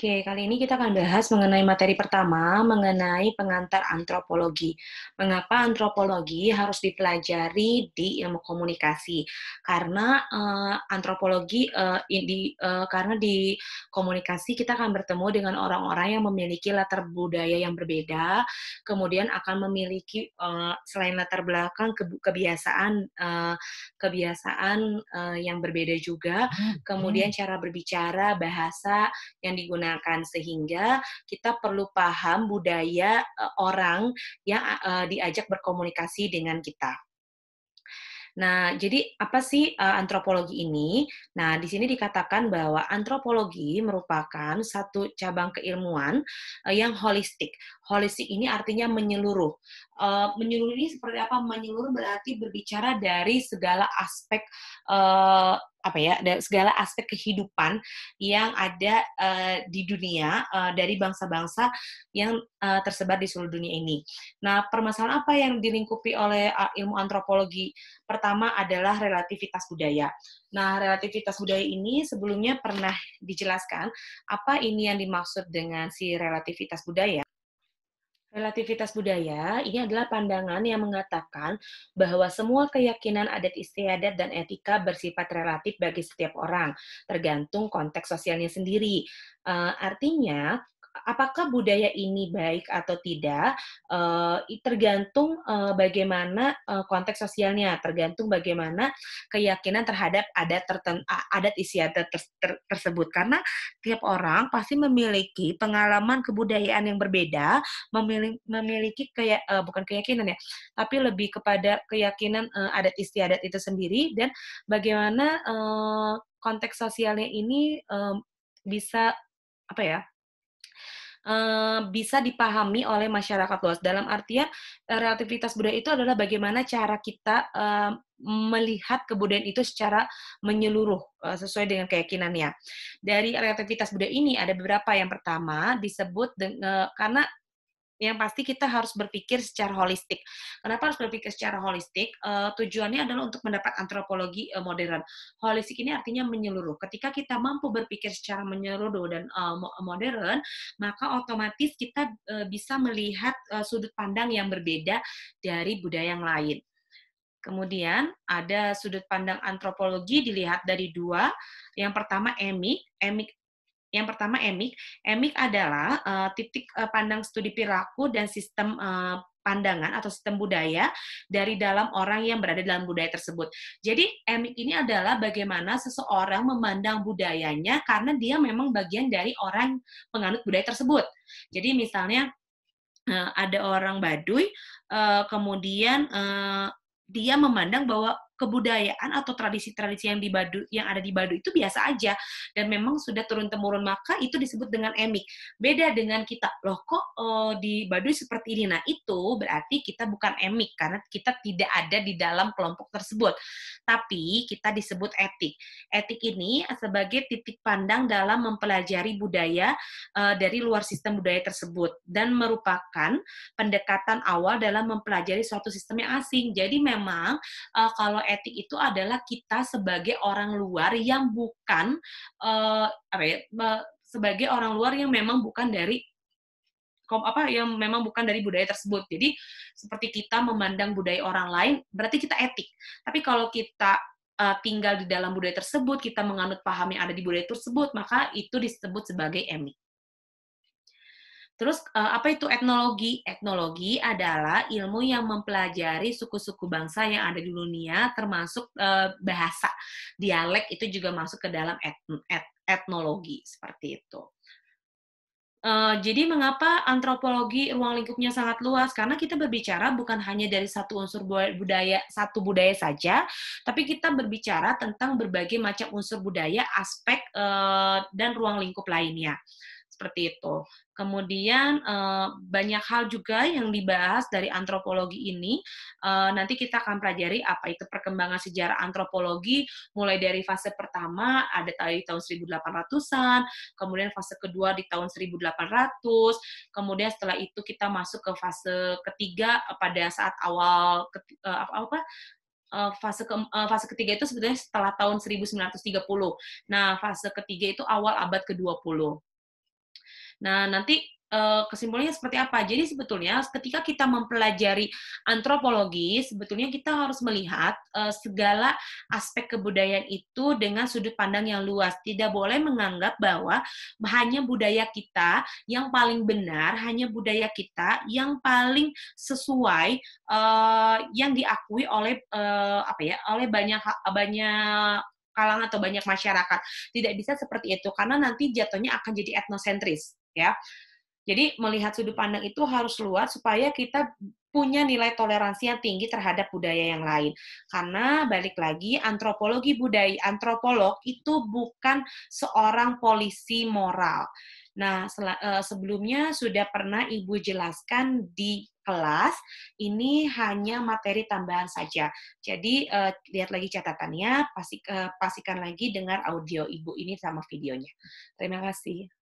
Oke, kali ini kita akan bahas mengenai materi pertama, mengenai pengantar antropologi. Mengapa antropologi harus dipelajari di ilmu komunikasi? Karena uh, antropologi uh, di uh, karena di komunikasi kita akan bertemu dengan orang-orang yang memiliki latar budaya yang berbeda, kemudian akan memiliki uh, selain latar belakang kebiasaan uh, kebiasaan uh, yang berbeda juga, hmm, kemudian cara berbicara, bahasa yang digunakan digunakan sehingga kita perlu paham budaya eh, orang yang eh, diajak berkomunikasi dengan kita. Nah, jadi apa sih uh, antropologi ini? Nah, di sini dikatakan bahwa antropologi merupakan satu cabang keilmuan uh, yang holistik. Holistik ini artinya menyeluruh. Uh, menyeluruh ini seperti apa? Menyeluruh berarti berbicara dari segala aspek uh, apa ya dari segala aspek kehidupan yang ada uh, di dunia uh, dari bangsa-bangsa yang uh, tersebar di seluruh dunia ini. Nah, permasalahan apa yang dilingkupi oleh uh, ilmu antropologi? Pertama adalah relativitas budaya. Nah, relativitas budaya ini sebelumnya pernah dijelaskan apa ini yang dimaksud dengan si relativitas budaya. Relativitas budaya ini adalah pandangan yang mengatakan bahwa semua keyakinan adat istiadat dan etika bersifat relatif bagi setiap orang, tergantung konteks sosialnya sendiri. Eh, artinya, apakah budaya ini baik atau tidak eh, tergantung eh, bagaimana eh, konteks sosialnya, tergantung bagaimana keyakinan terhadap adat adat istiadat tersebut karena tiap orang pasti memiliki pengalaman kebudayaan yang berbeda, memiliki, kayak bukan keyakinan ya, tapi lebih kepada keyakinan adat istiadat itu sendiri dan bagaimana konteks sosialnya ini bisa apa ya Eh, bisa dipahami oleh masyarakat luas. Dalam artian eh, relativitas budaya itu adalah bagaimana cara kita eh, melihat kebudayaan itu secara menyeluruh sesuai dengan keyakinannya. Dari relativitas budaya ini ada beberapa yang pertama disebut dengan, karena yang pasti kita harus berpikir secara holistik. Kenapa harus berpikir secara holistik? Uh, tujuannya adalah untuk mendapat antropologi uh, modern. Holistik ini artinya menyeluruh. Ketika kita mampu berpikir secara menyeluruh dan uh, modern, maka otomatis kita uh, bisa melihat uh, sudut pandang yang berbeda dari budaya yang lain. Kemudian ada sudut pandang antropologi dilihat dari dua. Yang pertama emik. Emik yang pertama emik emik adalah uh, titik uh, pandang studi perilaku dan sistem uh, pandangan atau sistem budaya dari dalam orang yang berada dalam budaya tersebut. Jadi emik ini adalah bagaimana seseorang memandang budayanya karena dia memang bagian dari orang penganut budaya tersebut. Jadi misalnya ada orang Baduy, kemudian dia memandang bahwa kebudayaan atau tradisi-tradisi yang di Badu yang ada di Badu itu biasa aja dan memang sudah turun temurun maka itu disebut dengan emik. Beda dengan kita. Loh kok uh, di Baduy seperti ini. Nah, itu berarti kita bukan emik karena kita tidak ada di dalam kelompok tersebut. Tapi kita disebut etik. Etik ini sebagai titik pandang dalam mempelajari budaya uh, dari luar sistem budaya tersebut dan merupakan pendekatan awal dalam mempelajari suatu sistem yang asing. Jadi memang uh, kalau etik itu adalah kita sebagai orang luar yang bukan uh, apa ya, sebagai orang luar yang memang bukan dari apa yang memang bukan dari budaya tersebut. Jadi seperti kita memandang budaya orang lain, berarti kita etik. Tapi kalau kita uh, tinggal di dalam budaya tersebut, kita menganut paham yang ada di budaya tersebut, maka itu disebut sebagai emik. Terus eh, apa itu etnologi? Etnologi adalah ilmu yang mempelajari suku-suku bangsa yang ada di dunia, termasuk eh, bahasa, dialek itu juga masuk ke dalam et, etnologi seperti itu. Uh, jadi mengapa antropologi ruang lingkupnya sangat luas? Karena kita berbicara bukan hanya dari satu unsur budaya, satu budaya saja, tapi kita berbicara tentang berbagai macam unsur budaya, aspek uh, dan ruang lingkup lainnya seperti itu. Kemudian eh, banyak hal juga yang dibahas dari antropologi ini. Eh, nanti kita akan pelajari apa itu perkembangan sejarah antropologi mulai dari fase pertama ada tadi tahun 1800-an, kemudian fase kedua di tahun 1800, kemudian setelah itu kita masuk ke fase ketiga eh, pada saat awal apa apa fase ke, fase ketiga itu sebenarnya setelah tahun 1930. Nah, fase ketiga itu awal abad ke-20. Nah, nanti eh, kesimpulannya seperti apa? Jadi sebetulnya ketika kita mempelajari antropologi, sebetulnya kita harus melihat eh, segala aspek kebudayaan itu dengan sudut pandang yang luas. Tidak boleh menganggap bahwa hanya budaya kita yang paling benar, hanya budaya kita yang paling sesuai eh, yang diakui oleh apa ya, oleh banyak banyak kalangan atau banyak masyarakat. Tidak bisa seperti itu karena nanti jatuhnya akan jadi etnosentris ya. Jadi melihat sudut pandang itu harus luas supaya kita punya nilai toleransi yang tinggi terhadap budaya yang lain. Karena balik lagi antropologi budaya, antropolog itu bukan seorang polisi moral. Nah, eh, sebelumnya sudah pernah Ibu jelaskan di kelas, ini hanya materi tambahan saja. Jadi eh, lihat lagi catatannya, eh, pastikan lagi dengar audio Ibu ini sama videonya. Terima kasih.